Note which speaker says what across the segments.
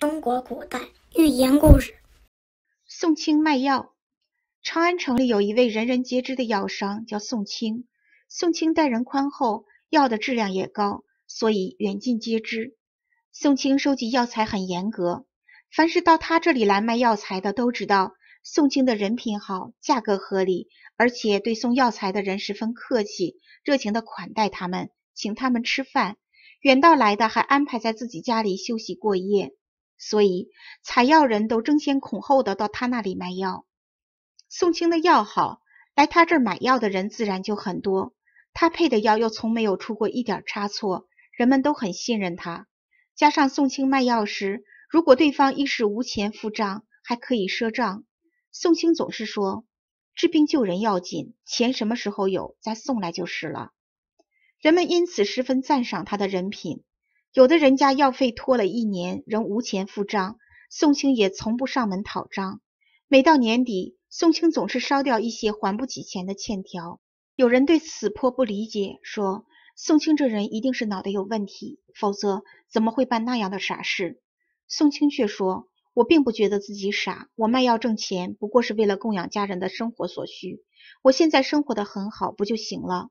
Speaker 1: 中国古代寓言故事：宋清卖药。长安城里有一位人人皆知的药商，叫宋清。宋清待人宽厚，药的质量也高，所以远近皆知。宋清收集药材很严格，凡是到他这里来卖药材的，都知道宋清的人品好，价格合理，而且对送药材的人十分客气，热情的款待他们，请他们吃饭。远道来的还安排在自己家里休息过夜。所以，采药人都争先恐后的到他那里卖药。宋清的药好，来他这儿买药的人自然就很多。他配的药又从没有出过一点差错，人们都很信任他。加上宋清卖药时，如果对方一时无钱付账，还可以赊账。宋清总是说，治病救人要紧，钱什么时候有再送来就是了。人们因此十分赞赏他的人品。有的人家药费拖了一年仍无钱付账，宋清也从不上门讨账。每到年底，宋清总是烧掉一些还不起钱的欠条。有人对此颇不理解，说宋清这人一定是脑袋有问题，否则怎么会办那样的傻事？宋清却说：“我并不觉得自己傻，我卖药挣钱不过是为了供养家人的生活所需。我现在生活的很好，不就行了？”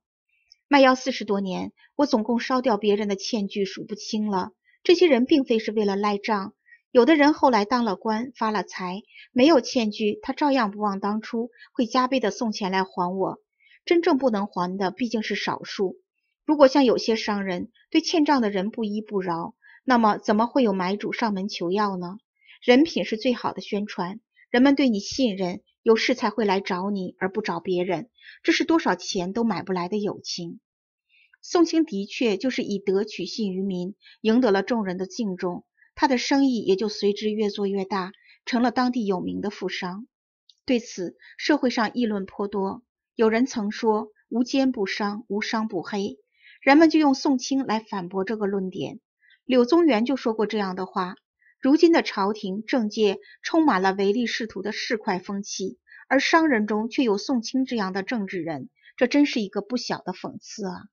Speaker 1: 卖药四十多年，我总共烧掉别人的欠据数不清了。这些人并非是为了赖账，有的人后来当了官，发了财，没有欠据，他照样不忘当初，会加倍的送钱来还我。真正不能还的毕竟是少数。如果像有些商人对欠账的人不依不饶，那么怎么会有买主上门求药呢？人品是最好的宣传，人们对你信任。有事才会来找你，而不找别人，这是多少钱都买不来的友情。宋清的确就是以德取信于民，赢得了众人的敬重，他的生意也就随之越做越大，成了当地有名的富商。对此，社会上议论颇多。有人曾说：“无奸不商，无商不黑。”人们就用宋清来反驳这个论点。柳宗元就说过这样的话：“如今的朝廷政界充满了唯利是图的市侩风气。”而商人中却有宋清这样的政治人，这真是一个不小的讽刺啊！